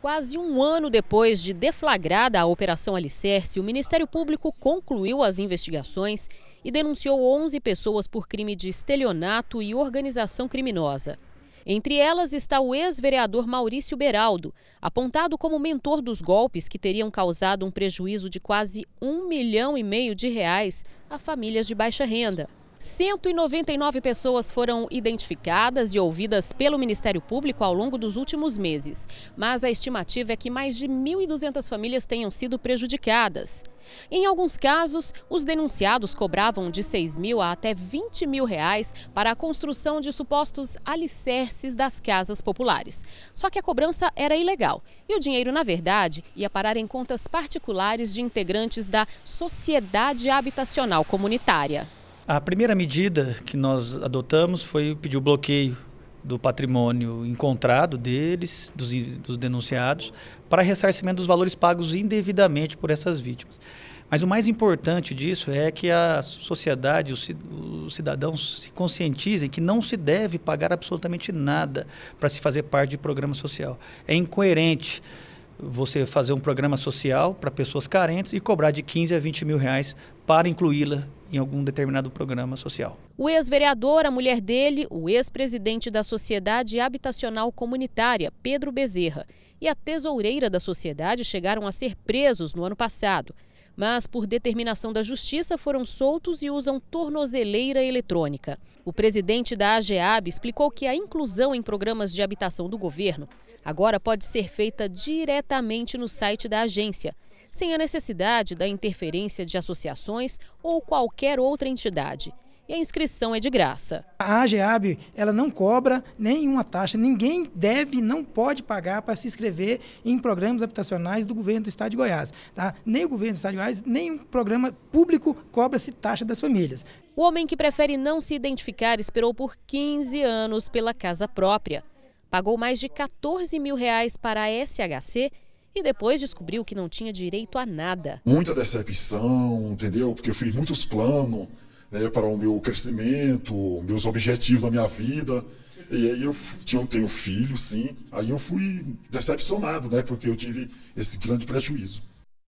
Quase um ano depois de deflagrada a Operação Alicerce, o Ministério Público concluiu as investigações e denunciou 11 pessoas por crime de estelionato e organização criminosa. Entre elas está o ex-vereador Maurício Beraldo, apontado como mentor dos golpes que teriam causado um prejuízo de quase um milhão e meio de reais a famílias de baixa renda. 199 pessoas foram identificadas e ouvidas pelo Ministério Público ao longo dos últimos meses, mas a estimativa é que mais de 1.200 famílias tenham sido prejudicadas. Em alguns casos, os denunciados cobravam de 6 mil a até 20 mil reais para a construção de supostos alicerces das casas populares. Só que a cobrança era ilegal e o dinheiro, na verdade, ia parar em contas particulares de integrantes da Sociedade Habitacional Comunitária. A primeira medida que nós adotamos foi pedir o bloqueio do patrimônio encontrado deles, dos, dos denunciados, para ressarcimento dos valores pagos indevidamente por essas vítimas. Mas o mais importante disso é que a sociedade, os cidadãos se conscientizem que não se deve pagar absolutamente nada para se fazer parte de programa social. É incoerente você fazer um programa social para pessoas carentes e cobrar de 15 a 20 mil reais para incluí-la em algum determinado programa social. O ex-vereador, a mulher dele, o ex-presidente da Sociedade Habitacional Comunitária, Pedro Bezerra, e a tesoureira da sociedade chegaram a ser presos no ano passado. Mas, por determinação da justiça, foram soltos e usam tornozeleira eletrônica. O presidente da AGEAB explicou que a inclusão em programas de habitação do governo agora pode ser feita diretamente no site da agência sem a necessidade da interferência de associações ou qualquer outra entidade. E a inscrição é de graça. A AGEAB ela não cobra nenhuma taxa, ninguém deve, não pode pagar para se inscrever em programas habitacionais do governo do estado de Goiás. Tá? Nem o governo do estado de Goiás, nem um programa público cobra-se taxa das famílias. O homem que prefere não se identificar esperou por 15 anos pela casa própria. Pagou mais de 14 mil reais para a SHC e depois descobriu que não tinha direito a nada. Muita decepção, entendeu? Porque eu fiz muitos planos né, para o meu crescimento, meus objetivos na minha vida. E aí eu tinha, tenho filho, sim. Aí eu fui decepcionado, né? Porque eu tive esse grande prejuízo.